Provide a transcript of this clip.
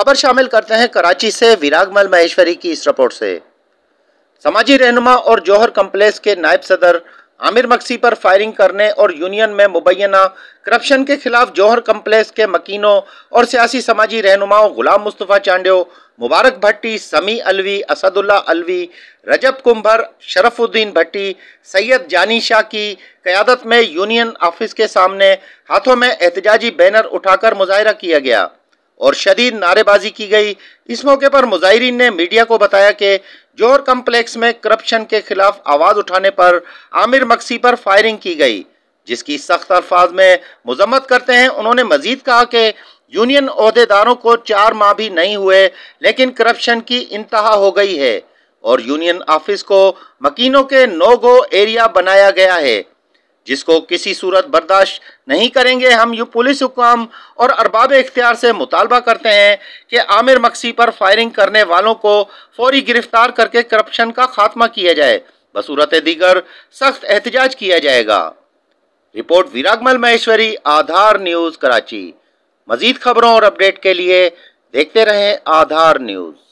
खबर शामिल करते हैं कराची से विरागमल महेश्वरी की इस रिपोर्ट से समाजी रहनुमा और जौहर कम्प्लेक्स के नायब सदर आमिर मक्सी पर फायरिंग करने और यूनियन में मुबैना करप्शन के खिलाफ जौहर कम्प्लेक्स के मकीनों और सियासी समाजी रहनुमाओं गुलाम मुस्तफ़ा चांड्यो मुबारक भट्टी समी अलवी असदुल्ला अलवी रजब कुंभर शरफुद्दीन भट्टी सैयद जानी शाह की क़्यादत में यूनियन ऑफिस के सामने हाथों में एहतजाजी बैनर उठाकर मुजाहरा किया गया और शदीद नारेबाजी की गई इस मौके पर मुजाहरीन ने मीडिया को बताया कि जोर कम्प्लेक्स में करप्शन के खिलाफ आवाज़ उठाने पर आमिर मक्सी पर फायरिंग की गई जिसकी सख्त अल्फाज में मजम्मत करते हैं उन्होंने मजीद कहा कि यूनियन अहदेदारों को चार माह भी नहीं हुए लेकिन करप्शन की इंतहा हो गई है और यूनियन ऑफिस को मकीनों के नो गो एरिया बनाया गया है जिसको किसी सूरत बर्दाश्त नहीं करेंगे हम यू पुलिस हुकाम और अरबाब इख्तियार से मुतालबा करते हैं कि आमिर मक्सी पर फायरिंग करने वालों को फौरी गिरफ्तार करके करप्शन का खात्मा किया जाए बसूरत दीगर सख्त एहतजाज किया जाएगा रिपोर्ट विरागमल महेश्वरी आधार न्यूज़ कराची मजीद खबरों और अपडेट के लिए देखते रहें आधार न्यूज़